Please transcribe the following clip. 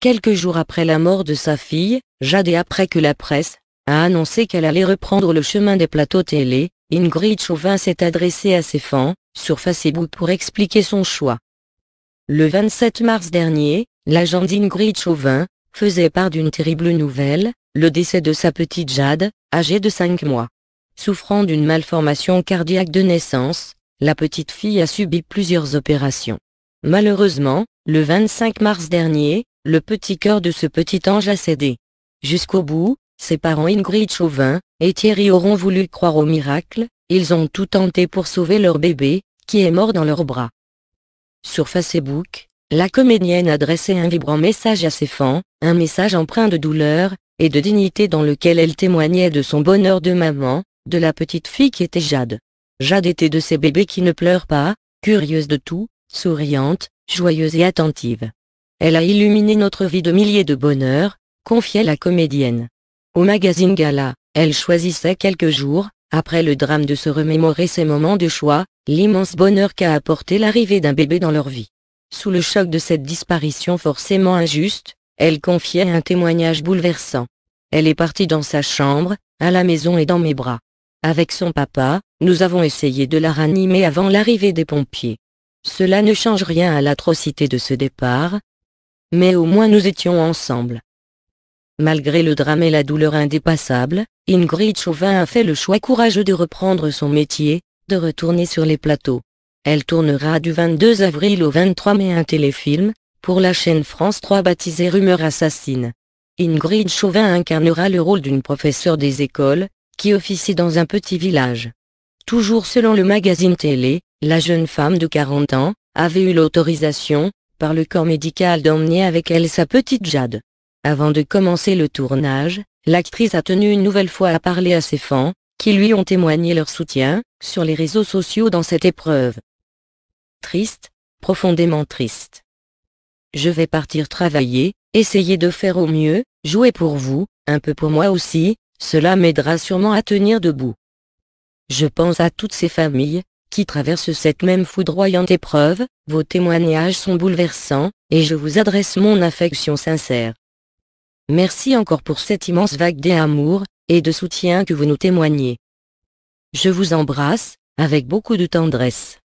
Quelques jours après la mort de sa fille, Jade et après que la presse a annoncé qu'elle allait reprendre le chemin des plateaux télé, Ingrid Chauvin s'est adressée à ses fans sur Facebook pour expliquer son choix. Le 27 mars dernier, l'agent d'Ingrid Chauvin faisait part d'une terrible nouvelle, le décès de sa petite Jade, âgée de 5 mois. Souffrant d'une malformation cardiaque de naissance, la petite fille a subi plusieurs opérations. Malheureusement, le 25 mars dernier, le petit cœur de ce petit ange a cédé. Jusqu'au bout, ses parents Ingrid Chauvin et Thierry auront voulu croire au miracle, ils ont tout tenté pour sauver leur bébé, qui est mort dans leurs bras. Sur Facebook, la comédienne adressait un vibrant message à ses fans, un message empreint de douleur et de dignité dans lequel elle témoignait de son bonheur de maman, de la petite fille qui était Jade. Jade était de ces bébés qui ne pleurent pas, curieuse de tout, souriante, joyeuse et attentive. Elle a illuminé notre vie de milliers de bonheurs, confiait la comédienne. Au magazine Gala, elle choisissait quelques jours, après le drame de se remémorer ses moments de choix, l'immense bonheur qu'a apporté l'arrivée d'un bébé dans leur vie. Sous le choc de cette disparition forcément injuste, elle confiait un témoignage bouleversant. Elle est partie dans sa chambre, à la maison et dans mes bras. Avec son papa, nous avons essayé de la ranimer avant l'arrivée des pompiers. Cela ne change rien à l'atrocité de ce départ, mais au moins nous étions ensemble. Malgré le drame et la douleur indépassable, Ingrid Chauvin a fait le choix courageux de reprendre son métier, de retourner sur les plateaux. Elle tournera du 22 avril au 23 mai un téléfilm, pour la chaîne France 3 baptisé Rumeur Assassine. Ingrid Chauvin incarnera le rôle d'une professeure des écoles, qui officie dans un petit village. Toujours selon le magazine télé, la jeune femme de 40 ans, avait eu l'autorisation, par le corps médical d'emmener avec elle sa petite Jade. Avant de commencer le tournage, l'actrice a tenu une nouvelle fois à parler à ses fans, qui lui ont témoigné leur soutien, sur les réseaux sociaux dans cette épreuve. Triste, profondément triste. Je vais partir travailler, essayer de faire au mieux, jouer pour vous, un peu pour moi aussi, cela m'aidera sûrement à tenir debout. Je pense à toutes ces familles, qui traverse cette même foudroyante épreuve, vos témoignages sont bouleversants, et je vous adresse mon affection sincère. Merci encore pour cette immense vague d'amour et de soutien que vous nous témoignez. Je vous embrasse, avec beaucoup de tendresse.